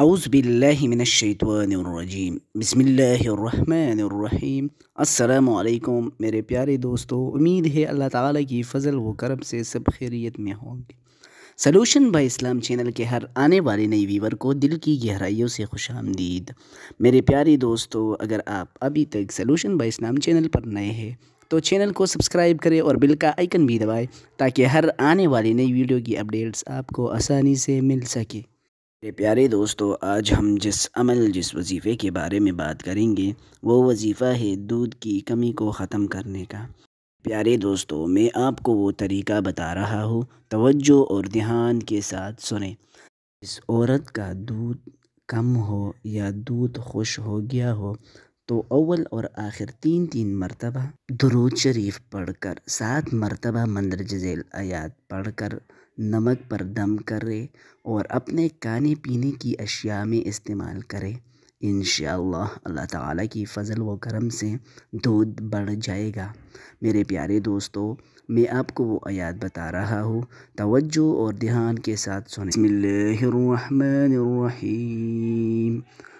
اعوذ باللہ من الشیطان الرجیم بسم اللہ الرحمن الرحیم السلام علیکم میرے پیارے دوستو امید ہے اللہ تعالیٰ کی فضل و کرم سے سب خیریت میں ہوں گے سلوشن بائی اسلام چینل کے ہر آنے والے نئی ویور کو دل کی گہرائیوں سے خوش آمدید میرے پیارے دوستو اگر آپ ابھی تک سلوشن بائی اسلام چینل پر نئے ہیں تو چینل کو سبسکرائب کریں اور بل کا آئیکن بھی دبائیں تاکہ ہر آنے والی نئی ویڈیو کی اپڈیٹس آپ کو آسانی سے مل سکے میرے پیارے دوستو آج ہم جس عمل جس وظیفے کے بارے میں بات کریں گے وہ وظیفہ ہے دودھ کی کمی کو ختم کرنے کا پیارے دوستو میں آپ کو وہ طریقہ بتا رہا ہوں توجہ اور دھیان کے ساتھ سنیں اس عورت کا دودھ کم ہو یا دودھ خوش ہو گیا ہو تو اول اور آخر تین تین مرتبہ درود شریف پڑھ کر سات مرتبہ مندرج ذیل آیات پڑھ کر نمک پر دم کرے اور اپنے کھانے پینے کی اشیاء میں استعمال کرے انشاءاللہ اللہ تعالیٰ کی فضل و کرم سے دودھ بڑھ جائے گا میرے پیارے دوستو میں آپ کو وہ آیات بتا رہا ہوں توجہ اور دھیان کے ساتھ سنیں بسم اللہ الرحمن الرحیم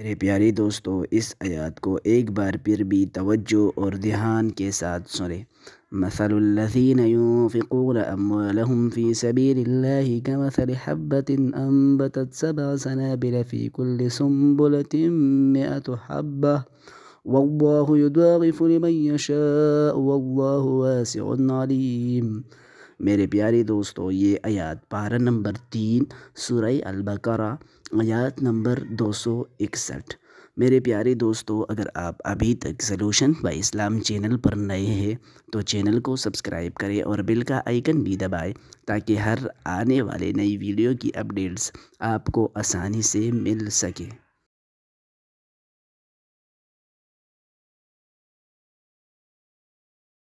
میرے प्यारे دوستو اس آیات کو ایک بار پھر بھی توجہ اور دھیان کے ساتھ सुने مثل الذين ينفقون أموالهم في سبيل الله كمثل حبة أنبتت سبع سنابل في كل سنبلة مئة حبة والله يضاعف لمن يشاء والله واسع عليم میرے پیارے دوستو یہ آیات پارہ نمبر تین سورہ البقرہ آیات نمبر دو سو اکسٹھ میرے پیارے دوستو اگر آپ ابھی تک سلوشن با اسلام چینل پر نئے ہیں تو چینل کو سبسکرائب کریں اور بل کا آئیکن بھی دبائیں تاکہ ہر آنے والے نئی ویڈیو کی اپڈیٹس آپ کو آسانی سے مل سکے